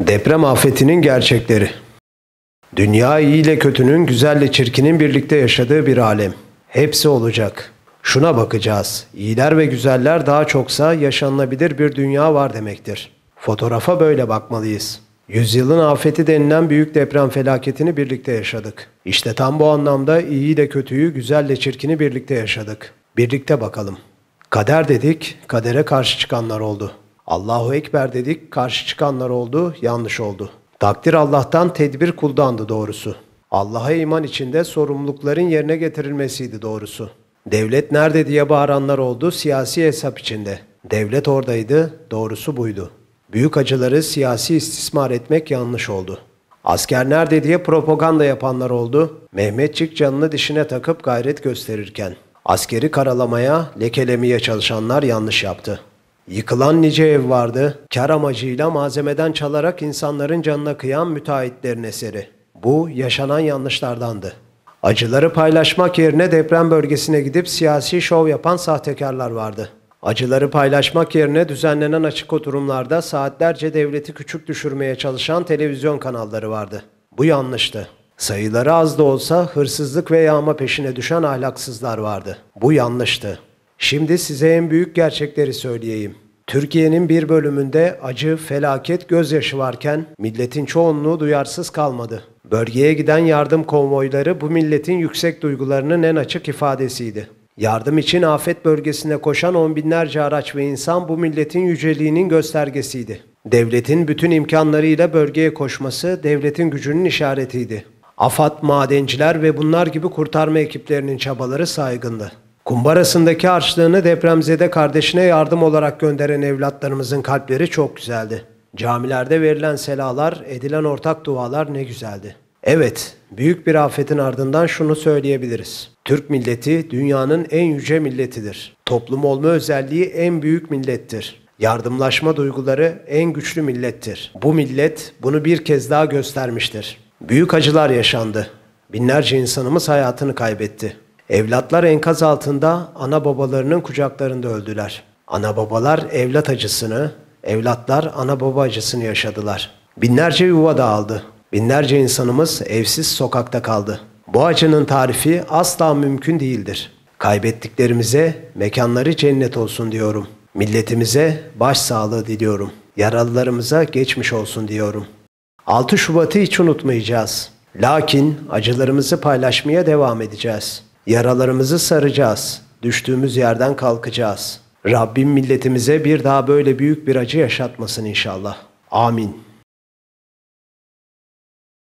Deprem afetinin gerçekleri. Dünya iyi ile kötünün, güzelle çirkinin birlikte yaşadığı bir alem. Hepsi olacak. Şuna bakacağız. İyiler ve güzeller daha çoksa yaşanılabilir bir dünya var demektir. Fotoğrafa böyle bakmalıyız. Yüzyılın afeti denilen büyük deprem felaketini birlikte yaşadık. İşte tam bu anlamda iyi ile kötüyü, güzelle çirkini birlikte yaşadık. Birlikte bakalım. Kader dedik, kadere karşı çıkanlar oldu.'' Allahu Ekber dedik, karşı çıkanlar oldu, yanlış oldu. Takdir Allah'tan tedbir kuldandı doğrusu. Allah'a iman içinde sorumlulukların yerine getirilmesiydi doğrusu. Devlet nerede diye bağıranlar oldu siyasi hesap içinde. Devlet oradaydı, doğrusu buydu. Büyük acıları siyasi istismar etmek yanlış oldu. Asker nerede diye propaganda yapanlar oldu. Mehmetçik canını dişine takıp gayret gösterirken. Askeri karalamaya, lekelemeye çalışanlar yanlış yaptı.'' Yıkılan nice ev vardı, kar amacıyla malzemeden çalarak insanların canına kıyan müteahhitlerin eseri. Bu yaşanan yanlışlardandı. Acıları paylaşmak yerine deprem bölgesine gidip siyasi şov yapan sahtekarlar vardı. Acıları paylaşmak yerine düzenlenen açık oturumlarda saatlerce devleti küçük düşürmeye çalışan televizyon kanalları vardı. Bu yanlıştı. Sayıları az da olsa hırsızlık ve yağma peşine düşen ahlaksızlar vardı. Bu yanlıştı. Şimdi size en büyük gerçekleri söyleyeyim. Türkiye'nin bir bölümünde acı, felaket, gözyaşı varken milletin çoğunluğu duyarsız kalmadı. Bölgeye giden yardım konvoyları bu milletin yüksek duygularının en açık ifadesiydi. Yardım için afet bölgesine koşan on binlerce araç ve insan bu milletin yüceliğinin göstergesiydi. Devletin bütün imkanlarıyla bölgeye koşması devletin gücünün işaretiydi. AFAD, madenciler ve bunlar gibi kurtarma ekiplerinin çabaları saygındı. Kumbarasındaki harçlığını depremzede kardeşine yardım olarak gönderen evlatlarımızın kalpleri çok güzeldi. Camilerde verilen selalar, edilen ortak dualar ne güzeldi. Evet, büyük bir afetin ardından şunu söyleyebiliriz. Türk milleti dünyanın en yüce milletidir. Toplum olma özelliği en büyük millettir. Yardımlaşma duyguları en güçlü millettir. Bu millet bunu bir kez daha göstermiştir. Büyük acılar yaşandı. Binlerce insanımız hayatını kaybetti. Evlatlar enkaz altında ana babalarının kucaklarında öldüler. Ana babalar evlat acısını, evlatlar ana baba acısını yaşadılar. Binlerce yuva dağıldı. Binlerce insanımız evsiz sokakta kaldı. Bu acının tarifi asla mümkün değildir. Kaybettiklerimize mekanları cennet olsun diyorum. Milletimize baş sağlığı diliyorum. Yaralılarımıza geçmiş olsun diyorum. 6 Şubat'ı hiç unutmayacağız. Lakin acılarımızı paylaşmaya devam edeceğiz. Yaralarımızı saracağız. Düştüğümüz yerden kalkacağız. Rabbim milletimize bir daha böyle büyük bir acı yaşatmasın inşallah. Amin.